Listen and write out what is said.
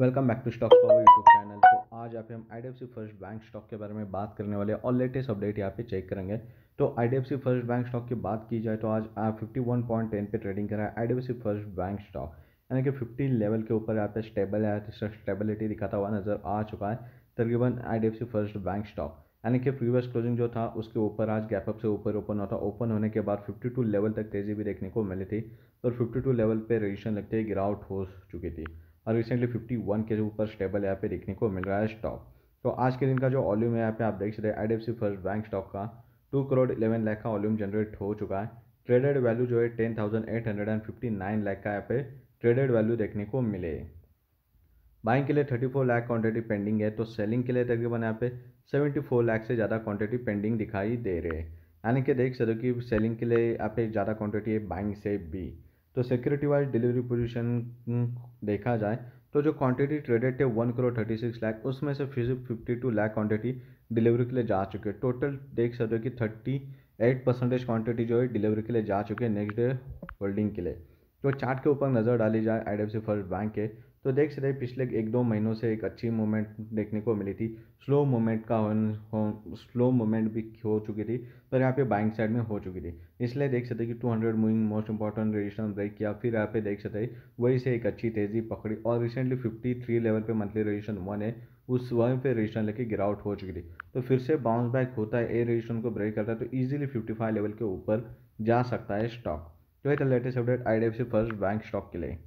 welcome back to Stocks Power YouTube channel तो आज यहाँ पे हम I D First Bank stock के बारे में बात करने वाले हैं और लेटेस्ट अपडेट यहाँ पे चेक करेंगे तो आई फर्स्ट बैंक स्टॉक की बात की जाए तो आज फिफ्टी वन पॉइंट टेन पर ट्रेडिंग करा है आई फर्स्ट बैंक स्टॉक यानी कि फिफ्टी लेवल के ऊपर यहाँ पे स्टेबल है स्टेबिलिटी दिखाता हुआ नज़र आ चुका है तकरीबन आई फर्स्ट बैंक स्टॉक यानी कि प्रीवियस क्लोजिंग जो था उसके ऊपर आज गैप अप से ऊपर ओपन होता ओपन होने के बाद 52 लेवल तक तेज़ी भी देखने को मिली थी और 52 लेवल पे रजिस्ट्रेशन लगते ही गिरावट हो चुकी थी और रिसेंटली 51 के ऊपर स्टेबल यहाँ पे देखने को मिल रहा है स्टॉक तो आज के दिन का जो वॉल्यूम है यहाँ पे आप देख सकते हैं I D First Bank stock का टू करोड़ इलेवन लाख का वॉल्यूम जनरेट हो चुका है ट्रेडेड वैल्यू जो है ten thousand eight hundred and fifty nine lakh का यहाँ पे ट्रेडेड वैल्यू देखने को मिले बाइंग के लिए thirty four lakh quantity pending है तो सेलिंग के लिए तकरीबन यहाँ पे सेवेंटी फोर लाख से ज़्यादा क्वान्टिटी पेंडिंग दिखाई दे रहे हैं यानी कि देख सकते हो कि सेलिंग के लिए यहाँ पे ज़्यादा क्वान्टिटी है बाइंग से भी तो सिक्योरिटी वाइज डिलीवरी पोजीशन देखा जाए तो जो क्वांटिटी ट्रेडेड थे one crore thirty six lakh उसमें से fifty two lakh quantity delivery के लिए जा चुके हैं टोटल देख सकते हो कि थर्टी एट परसेंटेज क्वांटिटी जो है डिलीवरी के लिए जा चुके हैं नेक्स्ट डे होल्डिंग के लिए तो चार्ट के ऊपर नज़र डाली जाए I D F C First Bank के तो देख सकते हैं पिछले एक दो महीनों से एक अच्छी मूवमेंट देखने को मिली थी स्लो मूवमेंट का हो, स्लो मूवमेंट भी हो चुकी थी पर यहाँ पे बाइंग साइड में हो चुकी थी इसलिए देख सकते हैं कि 200 moving most important register break किया फिर यहाँ पे देख सकते वही से एक अच्छी तेज़ी पकड़ी और रिसेंटली फिफ्टी लेवल पे मंथली रजिस्टर वन है उस वन पे रजिस्टर लेके गिरावट हो चुकी थी तो फिर से बाउंस बैक होता है ए रजिस्टर को ब्रेक करता है तो ईजिली फिफ्टी लेवल के ऊपर जा सकता है स्टॉक तो latest update I First Bank stock के लिए